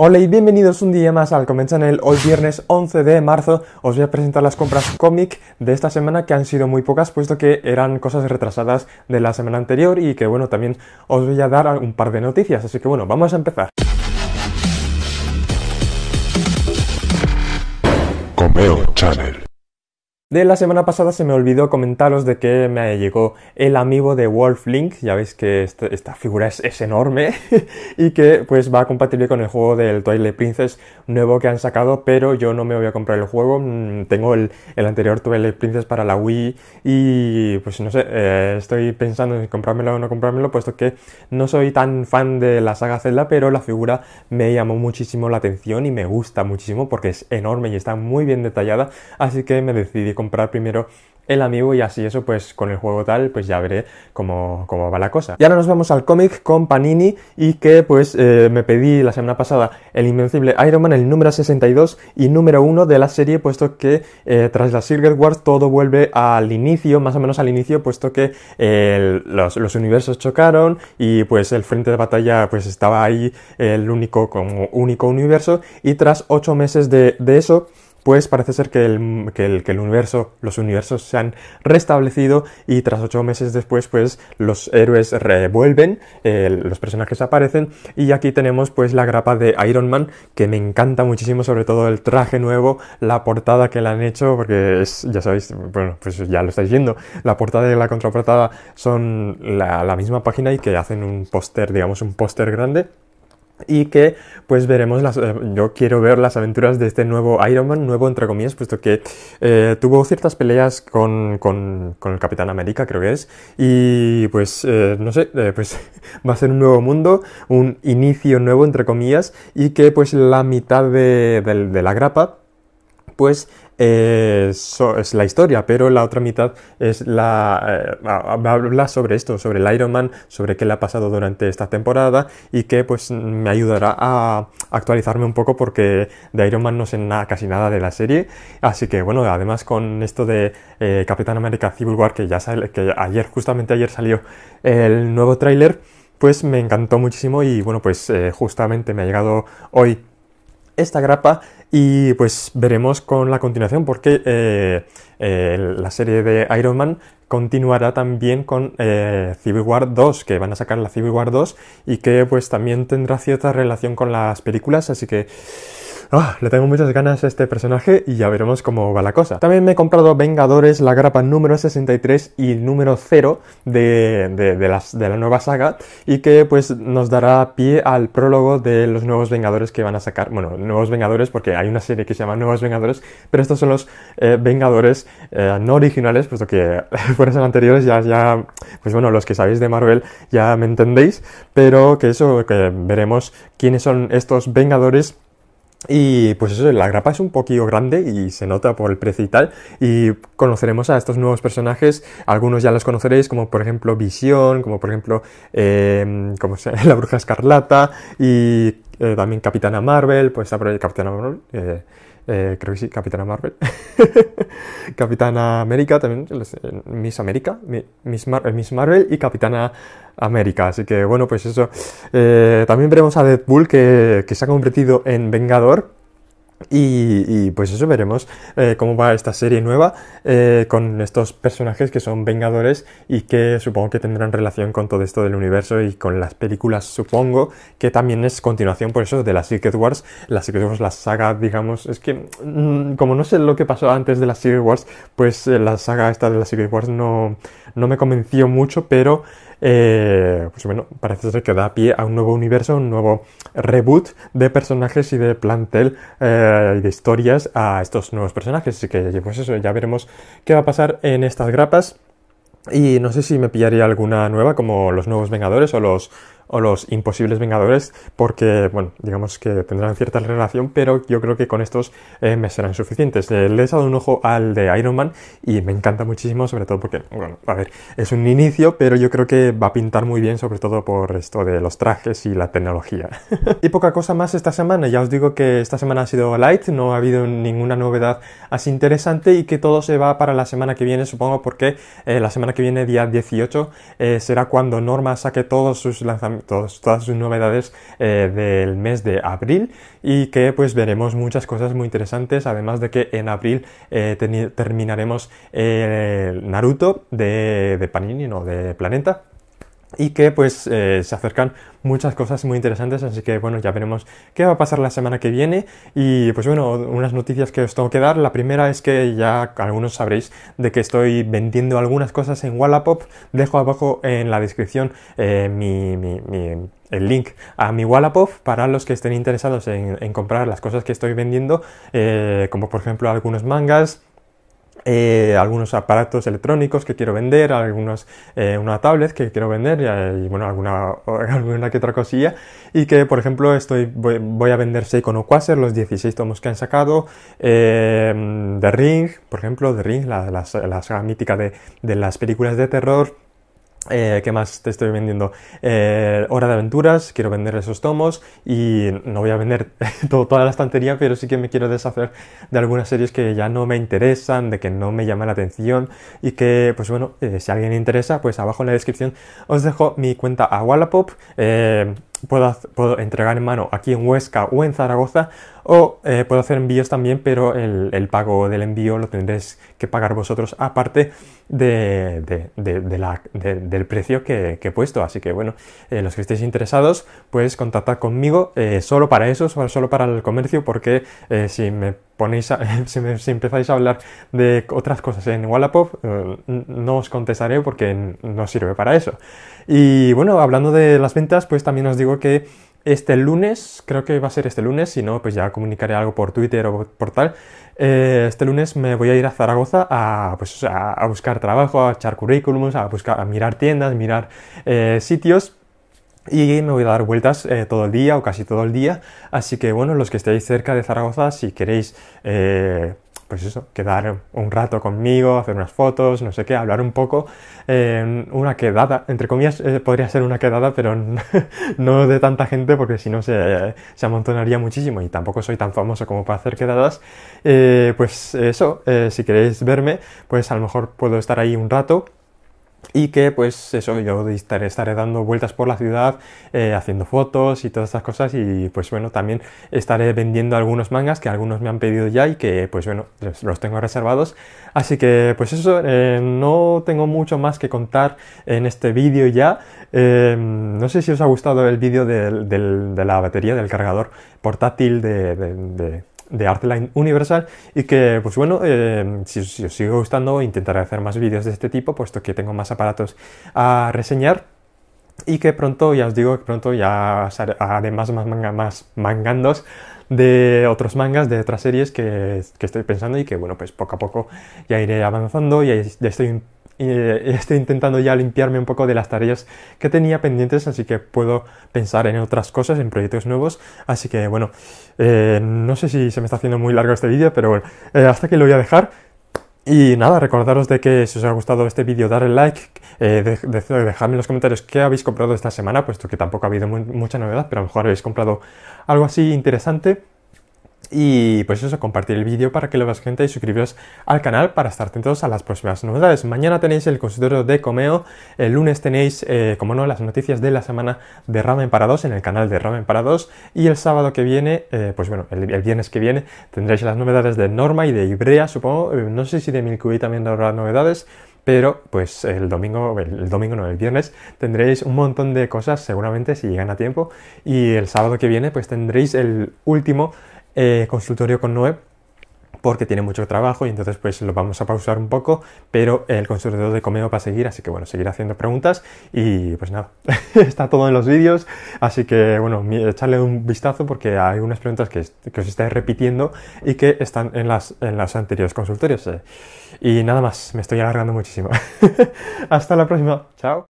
Hola y bienvenidos un día más al Comic Channel. Hoy viernes 11 de marzo os voy a presentar las compras cómic de esta semana que han sido muy pocas puesto que eran cosas retrasadas de la semana anterior y que bueno, también os voy a dar un par de noticias. Así que bueno, vamos a empezar. Comeo Channel. De la semana pasada se me olvidó comentaros de que me llegó el amigo de Wolf Link, ya veis que este, esta figura es, enorme y que pues va a compatible con el juego del Twilight Princess nuevo que han sacado, pero yo no me voy a comprar el juego, mm, tengo el, anterior Twilight Princess para la Wii y pues no sé, eh, estoy pensando en comprármelo o no comprármelo, puesto que no soy tan fan de la saga Zelda, pero la figura me llamó muchísimo la atención y me gusta muchísimo porque es enorme y está muy bien detallada, así que me decidí comprar primero el amigo y así eso pues con el juego tal pues ya veré cómo, va la cosa. Y ahora nos vamos al cómic con Panini y que pues eh, me pedí la semana pasada el invencible Iron Man, el número 62 y número 1 de la serie puesto que eh, tras la Silver Wars todo vuelve al inicio, más o menos al inicio puesto que eh, los, universos chocaron y pues el frente de batalla pues estaba ahí el único como único universo y tras 8 meses de, de eso pues parece ser que el, universo, los universos se han restablecido y tras ocho meses después, pues los héroes revuelven, eh, los personajes aparecen y aquí tenemos pues la grapa de Iron Man que me encanta muchísimo, sobre todo el traje nuevo, la portada que le han hecho, porque es, ya sabéis, bueno, pues ya lo estáis viendo, la portada y la contraportada son la, la misma página y que hacen un póster, digamos un póster grande y que pues veremos las eh, yo quiero ver las aventuras de este nuevo Iron Man nuevo entre comillas puesto que eh, tuvo ciertas peleas con, con, con, el Capitán América creo que es y pues eh, no sé pues va a ser un nuevo mundo un inicio nuevo entre comillas y que pues la mitad de, de la grapa pues es la historia, pero la otra mitad es la eh, habla sobre esto, sobre el Iron Man, sobre qué le ha pasado durante esta temporada y que pues me ayudará a actualizarme un poco porque de Iron Man no sé nada, casi nada de la serie, así que bueno, además con esto de eh, Capitán América Civil War que ya sale, que ayer justamente ayer salió el nuevo tráiler, pues me encantó muchísimo y bueno pues justamente me ha llegado hoy esta grapa y pues veremos con la continuación porque eh, eh, la serie de Iron Man continuará también con eh, Civil War 2, que van a sacar la Civil War 2 y que pues también tendrá cierta relación con las películas, así que Ah, le tengo muchas ganas a este personaje y ya veremos cómo va la cosa. También me he comprado Vengadores, la grapa número 63 y número 0 de, la nueva saga y que pues nos dará pie al prólogo de los nuevos Vengadores que van a sacar. Bueno, nuevos Vengadores porque hay una serie que se llama Nuevos Vengadores, pero estos son los eh, Vengadores eh, no originales, puesto que fueron anteriores ya, ya, pues bueno, los que sabéis de Marvel ya me entendéis, pero que eso, que veremos quiénes son estos Vengadores y pues eso, la grapa es un poquillo grande y se nota por el precio y tal. Y conoceremos a estos nuevos personajes. Algunos ya los conoceréis, como por ejemplo Visión, como por ejemplo eh, como sea, la Bruja Escarlata y eh, también Capitana Marvel, pues ah, eh, Capitana Marvel, eh, creo que sí, Capitana Marvel. Capitana América también, Miss América, Miss, Marvel y Capitana América. Así que bueno, pues eso. también veremos a Deadpool que, que se ha convertido en Vengador, y, pues eso veremos eh, cómo va esta serie nueva eh, con estos personajes que son vengadores y que supongo que tendrán relación con todo esto del universo y con las películas supongo que también es continuación por eso de la Secret Wars. La Secret Wars, la saga digamos, es que mm, como no sé lo que pasó antes de las Secret Wars, pues eh, la saga esta de la Secret Wars no, no me convenció mucho pero... pues bueno, parece ser que da pie a un nuevo universo, un nuevo reboot de personajes y de plantel de historias a estos nuevos personajes. Así que, pues eso, ya veremos qué va a pasar en estas grapas. Y no sé si me pillaría alguna nueva, como los nuevos Vengadores o los o los imposibles Vengadores, porque, bueno, digamos que tendrán cierta relación, pero yo creo que con estos eh, me serán suficientes. Eh, le he dado un ojo al de Iron Man y me encanta muchísimo, sobre todo porque, bueno, a ver, es un inicio, pero yo creo que va a pintar muy bien, sobre todo por esto de los trajes y la tecnología. y poca cosa más esta semana, ya os digo que esta semana ha sido light, no ha habido ninguna novedad así interesante y que todo se va para la semana que viene, supongo, porque eh, la semana que viene, día 18, será cuando Norma saque todos sus lanzamientos todas sus novedades eh, del mes de abril y que pues veremos muchas cosas muy interesantes, además de que en abril eh, terminaremos el Naruto de, de Panini, no, de Planeta y que pues eh, se acercan muchas cosas muy interesantes, así que bueno, ya veremos qué va a pasar la semana que viene y pues bueno, unas noticias que os tengo que dar. La primera es que ya algunos sabréis de que estoy vendiendo algunas cosas en Wallapop, dejo abajo en la descripción eh, el link a mi Wallapop para los que estén interesados en, comprar las cosas que estoy vendiendo, eh, como por ejemplo algunos mangas, eh, algunos aparatos electrónicos que quiero vender, algunos, eh, una tablet que quiero vender y, bueno, alguna, alguna que otra cosilla. Y que, por ejemplo, estoy, voy, a vender Seiko Quasar, los 16 tomos que han sacado, The eh, Ring, por ejemplo, The Ring, la, saga mítica de, de las películas de terror eh, ¿Qué más te estoy vendiendo? Eh, hora de Aventuras, quiero vender esos tomos y no voy a vender toda la estantería, pero sí que me quiero deshacer de algunas series que ya no me interesan, de que no me llaman la atención y que, pues bueno, eh, si a alguien interesa, pues abajo en la descripción os dejo mi cuenta a Wallapop. Puedo, puedo entregar en mano aquí en Huesca o en Zaragoza o eh, puedo hacer envíos también, pero el, el, pago del envío lo tendréis que pagar vosotros aparte de, la, del precio que, he puesto. Así que bueno, eh, los que estéis interesados, pues contactad conmigo eh, solo para eso, solo para el comercio, porque si me ponéis si, me, si, empezáis a hablar de otras cosas en Wallapop, no os contestaré porque no sirve para eso. Y bueno, hablando de las ventas, pues también os digo que este lunes, creo que va a ser este lunes, si no, pues ya comunicaré algo por Twitter o por tal. Eh, este lunes me voy a ir a Zaragoza pues, a, buscar trabajo, a echar currículums, a, buscar, a mirar tiendas, mirar eh, sitios. Y me voy a dar vueltas eh, todo el día o casi todo el día. Así que bueno, los que estéis cerca de Zaragoza, si queréis pues eso, quedar un rato conmigo, hacer unas fotos, no sé qué, hablar un poco. una quedada, entre comillas, eh, podría ser una quedada, pero no de tanta gente porque si no se, amontonaría muchísimo y tampoco soy tan famoso como para hacer quedadas. Eh, pues eso, eh, si queréis verme, pues a lo mejor puedo estar ahí un rato y que pues eso, yo estaré, estaré dando vueltas por la ciudad eh, haciendo fotos y todas esas cosas y pues bueno, también estaré vendiendo algunos mangas que algunos me han pedido ya y que pues bueno, los tengo reservados. Así que pues eso, eh, no tengo mucho más que contar en este vídeo ya. Eh, no sé si os ha gustado el vídeo de, la batería, del cargador portátil de de Artline Universal y que pues bueno eh, si, os sigue gustando intentaré hacer más vídeos de este tipo puesto que tengo más aparatos a reseñar y que pronto ya os digo que pronto ya haré más, más, manga, más mangandos de otros mangas, de otras series que, estoy pensando y que, bueno, pues poco a poco ya iré avanzando y ya estoy, eh, estoy intentando ya limpiarme un poco de las tareas que tenía pendientes, así que puedo pensar en otras cosas, en proyectos nuevos. Así que, bueno, eh, no sé si se me está haciendo muy largo este vídeo, pero bueno, eh, hasta aquí lo voy a dejar. Y nada, recordaros de que si os ha gustado este vídeo, darle like, eh, de, dejadme en los comentarios qué habéis comprado esta semana, puesto que tampoco ha habido mucha novedad, pero a lo mejor habéis comprado algo así interesante. Y pues eso, compartir el vídeo para que lo veas gente y suscribiros al canal para estar atentos a las próximas novedades. Mañana tenéis el consultorio de Comeo, el lunes tenéis, eh, como no, las noticias de la semana de Ramen para 2 en el canal de Ramen Parados. y el sábado que viene, eh, pues bueno, el, viernes que viene tendréis las novedades de Norma y de Ibrea, supongo, eh, no sé si de Way también habrá novedades, pero pues el domingo, el domingo no, el viernes tendréis un montón de cosas seguramente si llegan a tiempo y el sábado que viene pues tendréis el último eh, consultorio con Noé porque tiene mucho trabajo y entonces pues lo vamos a pausar un poco, pero el consultorio de Comeo va a seguir, así que bueno, seguir haciendo preguntas y pues nada, está todo en los vídeos, así que bueno, echarle un vistazo porque hay unas preguntas que, os estáis repitiendo y que están en las, en las anteriores consultorios. Eh. Y nada más, me estoy alargando muchísimo. Hasta la próxima, chao.